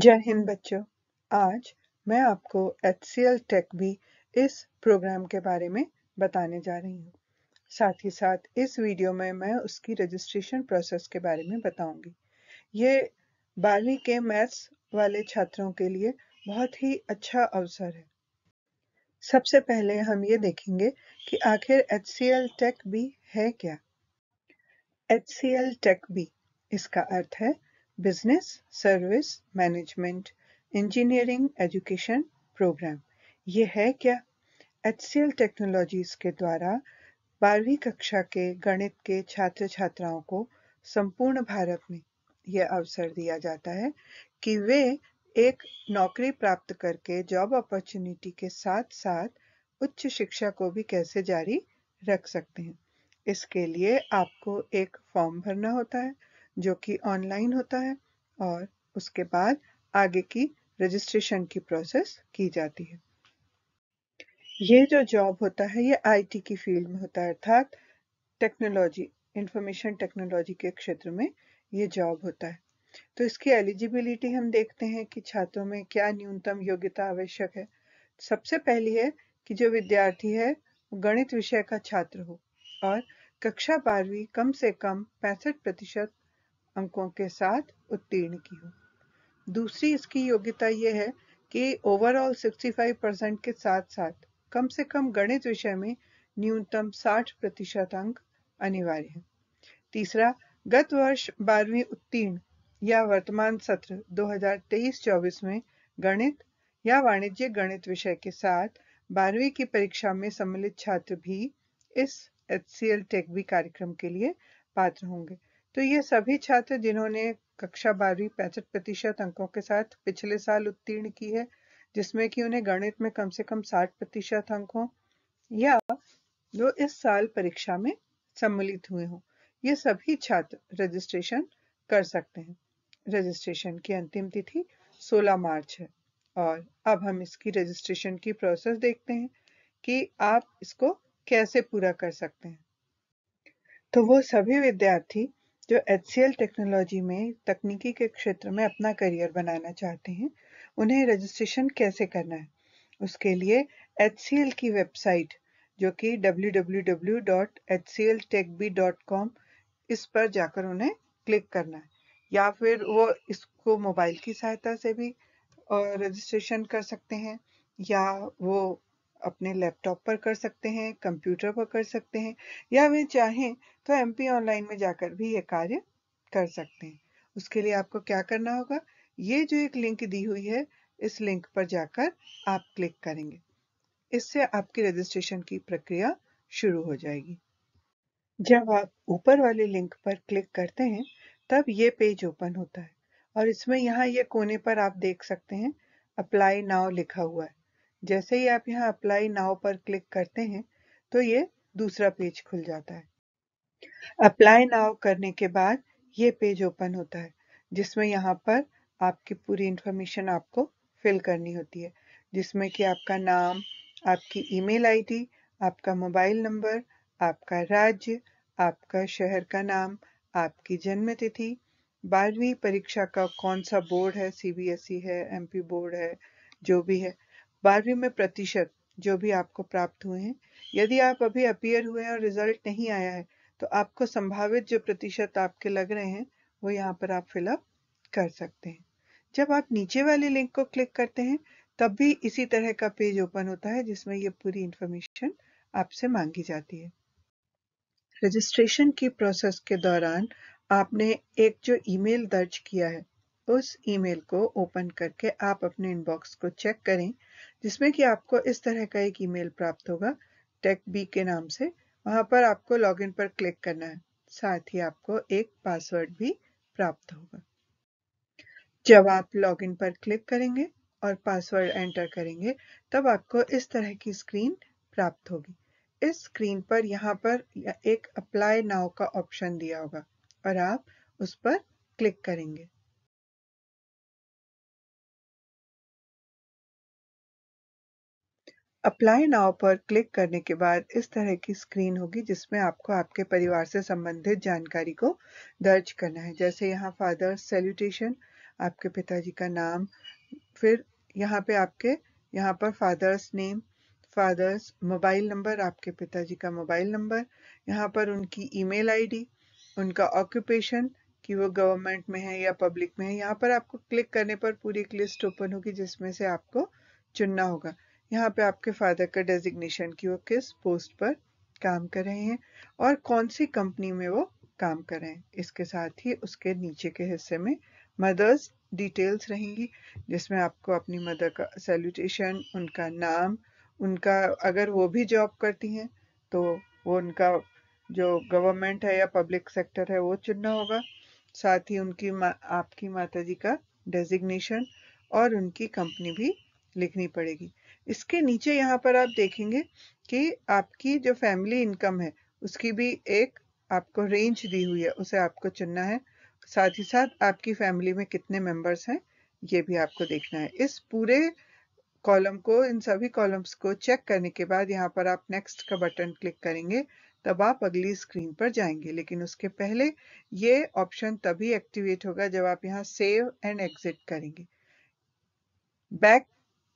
जय हिंद बच्चों आज मैं आपको एच सी एल टेक भी इस प्रोग्राम के बारे में बताने जा रही हूँ साथ ही साथ इस वीडियो में मैं उसकी रजिस्ट्रेशन प्रोसेस के बारे में बताऊंगी ये बारहवीं के मैथ्स वाले छात्रों के लिए बहुत ही अच्छा अवसर है सबसे पहले हम ये देखेंगे कि आखिर एच सी एल टेक भी है क्या एच सी एल टेक भी इसका अर्थ है business service management engineering education program ये है क्या एचसीएल टेक्नोलॉजीज के द्वारा बारहवीं कक्षा के गणित के छात्र छात्राओं को संपूर्ण भारत में यह अवसर दिया जाता है कि वे एक नौकरी प्राप्त करके जॉब अपॉर्चुनिटी के साथ साथ उच्च शिक्षा को भी कैसे जारी रख सकते हैं इसके लिए आपको एक फॉर्म भरना होता है जो कि ऑनलाइन होता है और उसके बाद आगे की रजिस्ट्रेशन की प्रोसेस की जाती है ये जो जॉब होता है ये आईटी की फील्ड में होता है अर्थात टेक्नोलॉजी इंफॉर्मेशन टेक्नोलॉजी के क्षेत्र में ये जॉब होता है तो इसकी एलिजिबिलिटी हम देखते हैं कि छात्रों में क्या न्यूनतम योग्यता आवश्यक है सबसे पहली है कि जो विद्यार्थी है गणित विषय का छात्र हो और कक्षा बारहवीं कम से कम पैंसठ प्रतिशत अंकों के साथ उत्तीर्ण की हूँ दूसरी इसकी योग्यता ये है कि ओवरऑल 65 परसेंट के साथ साथ कम से कम गणित विषय में न्यूनतम 60 प्रतिशत अंक अनिवार्य है तीसरा गत वर्ष बारहवीं उत्तीर्ण या वर्तमान सत्र 2023-24 में गणित या वाणिज्य गणित विषय के साथ बारहवीं की परीक्षा में सम्मिलित छात्र भी इस एच सी कार्यक्रम के लिए पात्र होंगे तो ये सभी छात्र जिन्होंने कक्षा बारहवीं पैंसठ प्रतिशत अंकों के साथ पिछले साल उत्तीर्ण की है जिसमें कि उन्हें गणित में कम से कम साठ प्रतिशत अंक हों या जो इस साल परीक्षा में सम्मिलित हुए हों ये सभी छात्र रजिस्ट्रेशन कर सकते हैं रजिस्ट्रेशन की अंतिम तिथि 16 मार्च है और अब हम इसकी रजिस्ट्रेशन की प्रोसेस देखते हैं कि आप इसको कैसे पूरा कर सकते हैं तो वो सभी विद्यार्थी जो एच सी एल टेक्नोलॉजी में तकनीकी के क्षेत्र में अपना करियर बनाना चाहते हैं उन्हें रजिस्ट्रेशन कैसे करना है उसके लिए एच सी एल की वेबसाइट जो कि W W W dot dot H C L com इस पर जाकर उन्हें क्लिक करना है या फिर वो इसको मोबाइल की सहायता से भी रजिस्ट्रेशन कर सकते हैं या वो अपने लैपटॉप पर कर सकते हैं, कंप्यूटर पर कर सकते हैं या वे चाहें तो पी ऑनलाइन में जाकर भी ये कार्य कर सकते हैं। उसके लिए आपको क्या करना होगा ये जो एक लिंक दी हुई है इस लिंक पर जाकर आप क्लिक करेंगे इससे आपकी रजिस्ट्रेशन की प्रक्रिया शुरू हो जाएगी जब आप ऊपर वाले लिंक पर क्लिक करते हैं तब ये पेज ओपन होता है और इसमें यहाँ ये कोने पर आप देख सकते हैं अप्लाई नाव लिखा हुआ है जैसे ही आप यहाँ अप्लाई नाउ पर क्लिक करते हैं तो ये दूसरा पेज खुल जाता है अप्लाई नाउ करने के बाद ये पेज ओपन होता है जिसमें यहाँ पर आपकी पूरी इंफॉर्मेशन आपको फिल करनी होती है जिसमें कि आपका नाम आपकी ईमेल आईडी, आपका मोबाइल नंबर आपका राज्य आपका शहर का नाम आपकी जन्म तिथि बारहवीं परीक्षा का कौन सा बोर्ड है सीबीएसई e है एमपी बोर्ड है जो भी है बारहवीं में प्रतिशत जो भी आपको प्राप्त हुए हैं यदि आप अभी अपियर हुए हैं और रिजल्ट नहीं आया है तो आपको संभावित जो प्रतिशत आपके लग रहे हैं वो यहाँ पर आप फिलअप कर सकते हैं जब आप नीचे वाले लिंक को क्लिक करते हैं तब भी इसी तरह का पेज ओपन होता है जिसमें ये पूरी इंफॉर्मेशन आपसे मांगी जाती है रजिस्ट्रेशन की प्रोसेस के दौरान आपने एक जो ईमेल दर्ज किया है उस ईमेल को ओपन करके आप अपने इनबॉक्स को चेक करें जिसमें कि आपको इस तरह का एक ईमेल प्राप्त होगा टेक बी के नाम से वहां पर आपको लॉगिन पर क्लिक करना है साथ ही आपको एक पासवर्ड भी प्राप्त होगा जब आप लॉगिन पर क्लिक करेंगे और पासवर्ड एंटर करेंगे तब आपको इस तरह की स्क्रीन प्राप्त होगी इस स्क्रीन पर यहाँ पर एक अप्लाई नाव का ऑप्शन दिया होगा और आप उस पर क्लिक करेंगे अप्लाई नाउ पर क्लिक करने के बाद इस तरह की स्क्रीन होगी जिसमें आपको आपके परिवार से संबंधित जानकारी को दर्ज करना है जैसे यहाँ फादर सैल्यूटेशन आपके पिताजी का नाम फिर यहाँ पे आपके यहाँ पर father's name father's mobile number आपके पिताजी का मोबाइल नंबर यहाँ पर उनकी ईमेल आईडी उनका ऑक्यूपेशन कि वो गवर्नमेंट में है या पब्लिक में है यहाँ पर आपको क्लिक करने पर पूरी एक लिस्ट ओपन होगी जिसमें से आपको चुनना होगा यहाँ पे आपके फादर का डेजिग्नेशन की वो किस पोस्ट पर काम कर रहे हैं और कौन सी कंपनी में वो काम कर रहे हैं इसके साथ ही उसके नीचे के हिस्से में मदर्स डिटेल्स रहेंगी जिसमें आपको अपनी मदर का सैल्यूटेशन उनका नाम उनका अगर वो भी जॉब करती हैं तो वो उनका जो गवर्नमेंट है या पब्लिक सेक्टर है वो चुनना होगा साथ ही उनकी मा, आपकी माता जी का डेजिग्नेशन और उनकी कंपनी भी लिखनी पड़ेगी इसके नीचे यहाँ पर आप देखेंगे कि आपकी जो फैमिली इनकम है उसकी भी एक आपको रेंज दी हुई है उसे आपको चुनना है साथ ही साथ आपकी फैमिली में कितने मेंबर्स हैं ये भी आपको देखना है इस पूरे कॉलम को इन सभी कॉलम्स को चेक करने के बाद यहाँ पर आप नेक्स्ट का बटन क्लिक करेंगे तब आप अगली स्क्रीन पर जाएंगे लेकिन उसके पहले ये ऑप्शन तभी एक्टिवेट होगा जब आप यहाँ सेव एंड एग्जिट करेंगे बैक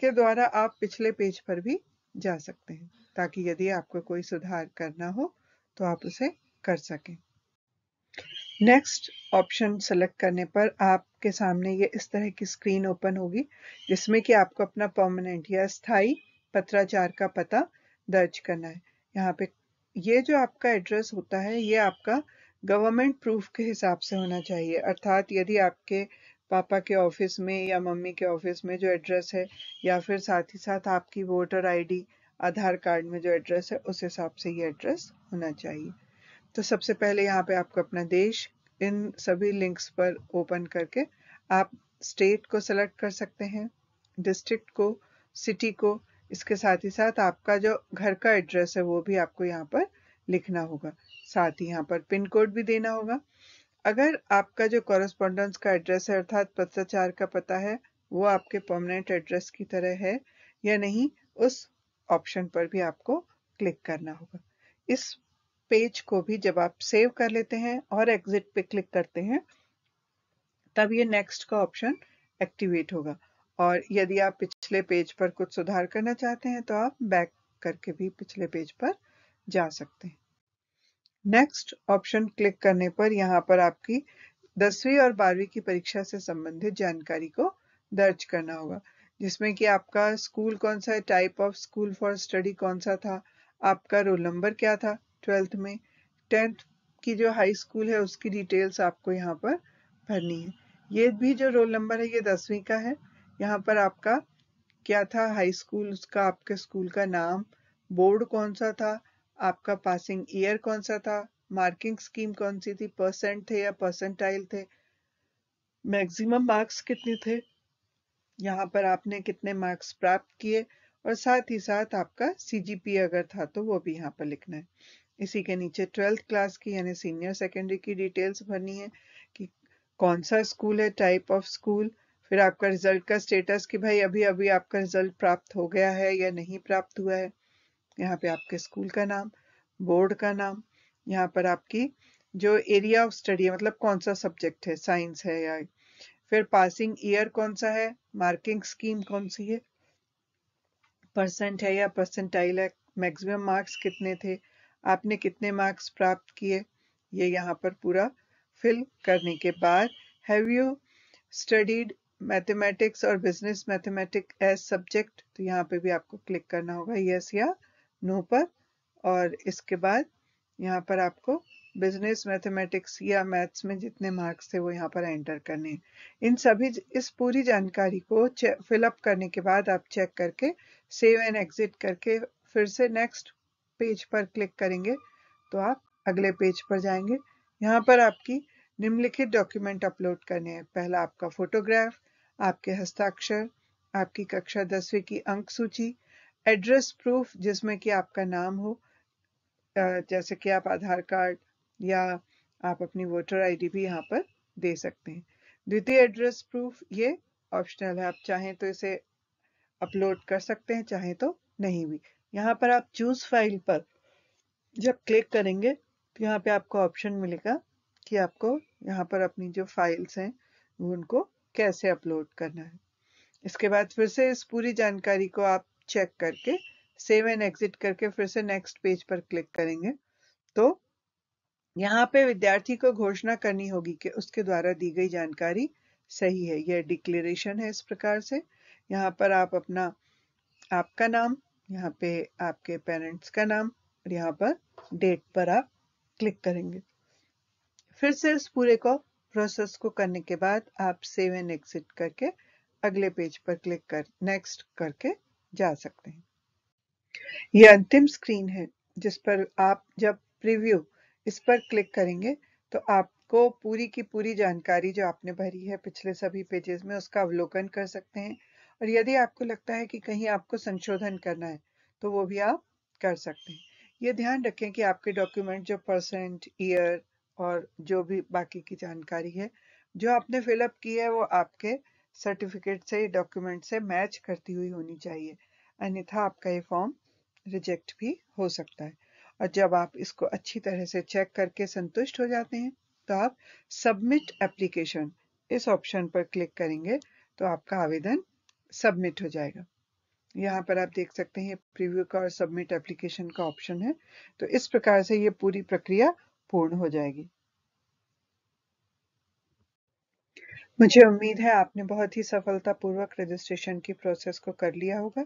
के द्वारा आप पिछले पेज पर भी जा सकते हैं ताकि यदि आपको कोई सुधार करना हो तो आप उसे कर सकें नेक्स्ट ऑप्शन सेलेक्ट करने पर आपके सामने ये इस तरह की स्क्रीन ओपन होगी जिसमें कि आपको अपना परमानेंट या स्थायी पत्राचार का पता दर्ज करना है यहाँ पे ये जो आपका एड्रेस होता है ये आपका गवर्नमेंट प्रूफ के हिसाब से होना चाहिए अर्थात यदि आपके पापा के ऑफिस में या मम्मी के ऑफिस में जो एड्रेस है या फिर साथ ही साथ आपकी वोटर आईडी आधार कार्ड में जो एड्रेस है उस हिसाब से ये एड्रेस होना चाहिए तो सबसे पहले यहाँ पे आपको अपना देश इन सभी लिंक्स पर ओपन करके आप स्टेट को सेलेक्ट कर सकते हैं डिस्ट्रिक्ट को सिटी को इसके साथ ही साथ आपका जो घर का एड्रेस है वो भी आपको यहाँ पर लिखना होगा साथ ही यहाँ पर पिन कोड भी देना होगा अगर आपका जो कॉरेस्पॉन्डेंस का एड्रेस है अर्थात पत्राचार का पता है वो आपके परमानेंट एड्रेस की तरह है या नहीं उस ऑप्शन पर भी आपको क्लिक करना होगा इस पेज को भी जब आप सेव कर लेते हैं और एग्जिट पे क्लिक करते हैं तब ये नेक्स्ट का ऑप्शन एक्टिवेट होगा और यदि आप पिछले पेज पर कुछ सुधार करना चाहते हैं तो आप बैक करके भी पिछले पेज पर जा सकते हैं नेक्स्ट ऑप्शन क्लिक करने पर यहाँ पर आपकी दसवीं और बारहवीं की परीक्षा से संबंधित जानकारी को दर्ज करना होगा जिसमें कि आपका स्कूल कौन सा है type of school for study कौन सा था आपका रोल नंबर क्या था ट्वेल्थ में टेंथ की जो हाई स्कूल है उसकी डिटेल्स आपको यहाँ पर भरनी है ये भी जो रोल नंबर है ये दसवीं का है यहाँ पर आपका क्या था हाई स्कूल उसका आपके स्कूल का नाम बोर्ड कौन सा था आपका पासिंग ईयर कौन सा था मार्किंग स्कीम कौन सी थी परसेंट थे या परसेंटाइल थे मैक्सिमम मार्क्स कितने थे यहाँ पर आपने कितने मार्क्स प्राप्त किए और साथ ही साथ आपका सीजीपी अगर था तो वो भी यहाँ पर लिखना है इसी के नीचे ट्वेल्थ क्लास की यानी सीनियर सेकेंडरी की डिटेल्स भरनी है कि कौन सा स्कूल है टाइप ऑफ स्कूल फिर आपका रिजल्ट का स्टेटस कि भाई अभी अभी आपका रिजल्ट प्राप्त हो गया है या नहीं प्राप्त हुआ है यहाँ पे आपके स्कूल का नाम बोर्ड का नाम यहाँ पर आपकी जो एरिया ऑफ स्टडी है मतलब कौन सा सब्जेक्ट है साइंस है या फिर पासिंग ईयर कौन सा है मार्किंग स्कीम कौन सी है परसेंट है या परसेंटाइल है मैक्सिमम मार्क्स कितने थे आपने कितने मार्क्स प्राप्त किए ये यहाँ पर पूरा फिल करने के बाद हैव यू स्टडीड मैथमेटिक्स और बिजनेस मैथमेटिक्स एज सब्जेक्ट तो यहाँ पे भी आपको क्लिक करना होगा यस या नो पर और इसके बाद यहाँ पर आपको बिजनेस मैथमेटिक्स या मैथ्स में जितने मार्क्स थे वो यहाँ पर एंटर करने हैं इन सभी इस पूरी जानकारी को फिलअप करने के बाद आप चेक करके सेव एंड एग्जिट करके फिर से नेक्स्ट पेज पर क्लिक करेंगे तो आप अगले पेज पर जाएंगे यहाँ पर आपकी निम्नलिखित डॉक्यूमेंट अपलोड करने हैं पहला आपका फोटोग्राफ आपके हस्ताक्षर आपकी कक्षा दसवीं की अंक सूची एड्रेस प्रूफ जिसमें कि आपका नाम हो जैसे कि आप आधार कार्ड या आप अपनी वोटर आईडी भी यहाँ पर दे सकते हैं द्वितीय एड्रेस प्रूफ ये ऑप्शनल है आप चाहें तो इसे अपलोड कर सकते हैं चाहें तो नहीं भी यहाँ पर आप चूज फाइल पर जब क्लिक करेंगे तो यहाँ पे आपको ऑप्शन मिलेगा कि आपको यहाँ पर अपनी जो फाइल्स हैं उनको कैसे अपलोड करना है इसके बाद फिर से इस पूरी जानकारी को आप चेक करके सेव एंड एग्जिट करके फिर से नेक्स्ट पेज पर क्लिक करेंगे तो यहाँ पे विद्यार्थी को घोषणा करनी होगी कि उसके द्वारा दी गई जानकारी सही है यह डिक्लेरेशन है इस प्रकार से यहाँ पर आप अपना आपका नाम यहाँ पे आपके पेरेंट्स का नाम और यहाँ पर डेट पर आप क्लिक करेंगे फिर से इस पूरे को प्रोसेस को करने के बाद आप सेव एंड एग्जिट करके अगले पेज पर क्लिक कर नेक्स्ट करके जा सकते हैं यह अंतिम स्क्रीन है जिस पर आप जब प्रीव्यू इस पर क्लिक करेंगे तो आपको पूरी की पूरी जानकारी जो आपने भरी है पिछले सभी पेजेस में उसका अवलोकन कर सकते हैं और यदि आपको लगता है कि कहीं आपको संशोधन करना है तो वो भी आप कर सकते हैं ये ध्यान रखें कि आपके डॉक्यूमेंट जो परसेंट ईयर और जो भी बाकी की जानकारी है जो आपने फिलअप की है वो आपके सर्टिफिकेट से डॉक्यूमेंट से मैच करती हुई होनी चाहिए अन्यथा आपका ये फॉर्म रिजेक्ट भी हो सकता है और जब आप इसको अच्छी तरह से चेक करके संतुष्ट हो जाते हैं तो आप सबमिट एप्लीकेशन इस ऑप्शन पर क्लिक करेंगे तो आपका आवेदन सबमिट हो जाएगा यहाँ पर आप देख सकते हैं प्रीव्यू का और सबमिट एप्लीकेशन का ऑप्शन है तो इस प्रकार से ये पूरी प्रक्रिया पूर्ण हो जाएगी मुझे उम्मीद है आपने बहुत ही सफलतापूर्वक रजिस्ट्रेशन की प्रोसेस को कर लिया होगा।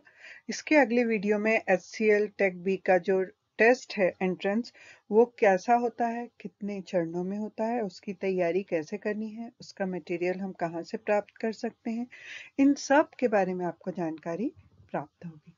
इसके अगले वीडियो में H C L TechBee का जो टेस्ट है एंट्रेंस वो कैसा होता है कितने चरणों में होता है उसकी तैयारी कैसे करनी है उसका मटेरियल हम कहाँ से प्राप्त कर सकते हैं इन सब के बारे में आपको जानकारी प्राप्त होगी